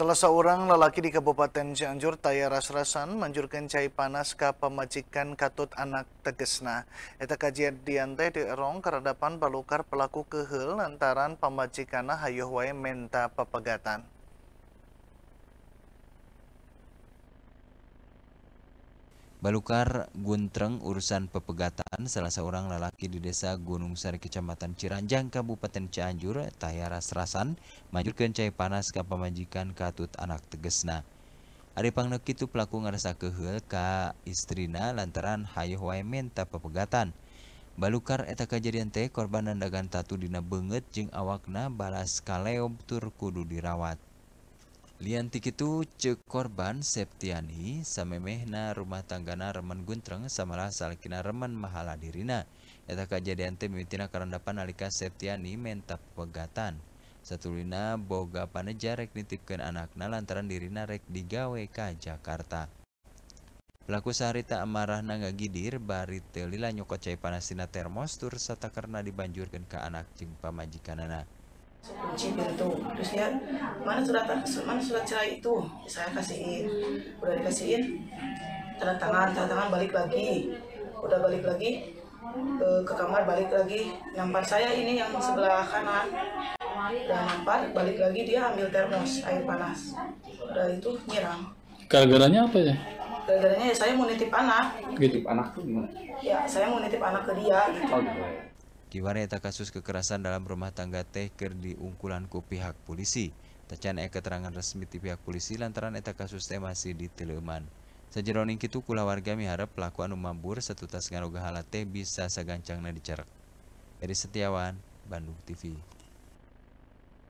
Salah seorang lelaki di Kabupaten Cianjur, Taya Ras-Rasan, cai panas ke pemajikan katut anak tegesna. Eta kajian diante di erong keradapan balukar pelaku kehel lantaran pemajikan hayuh wae menta pepegatan. Balukar Guntreng urusan pepegatan salah seorang lelaki di desa Gunung Sari kecamatan Ciranjang Kabupaten Cianjur Tayara Serasan majurkeun cai panas ka pamajikan katut anak tegesna Ari pangneuk itu pelaku ngerasa keheul ka istrina lantaran hayuh wae menta pepegatan Balukar eta kejadian teh korban nandagan tatu dina beungeut jeung awakna balas kaleob tur kudu dirawat Liantik itu cek korban Septiani samemehna rumah tanggana reman guntreng samalah salkina remen mahala dirina. Eta kejadian teh mimitina karandapan nalika Septiani mentap pegatan. Satulina boga paneja rek nitipkeun anakna lantaran dirina rek digawe ka Jakarta. Pelaku tak marah amarahna ngagidir bari teu nyokot cai panasina termos tur sata karena dibanjurkan ke anak jeung pamajikanana kunci pintu terus dia mana surat mana surat cerai itu saya kasihin udah dikasihin tanda tangan tanda tangan balik lagi udah balik lagi ke, eh, ke kamar balik lagi nampar saya ini yang sebelah kanan udah nampar balik lagi dia ambil termos air panas udah itu nyerang gara-garanya apa ya gara-garanya ya saya mau nitip anak nitip anak tuh gimana ya saya mau nitip anak ke dia gitu. oh, gitu. Kiwari eta kasus kekerasan dalam rumah tangga teh ker diungkulanku pihak polisi. Tacan e keterangan resmi ti pihak polisi lantaran eta kasus teh masih diteleman. Sajeroning kitu kula warga miharap pelaku anu mambur satu tas ngaroga teh bisa sagancangna dicerek. Eri Setiawan, Bandung TV.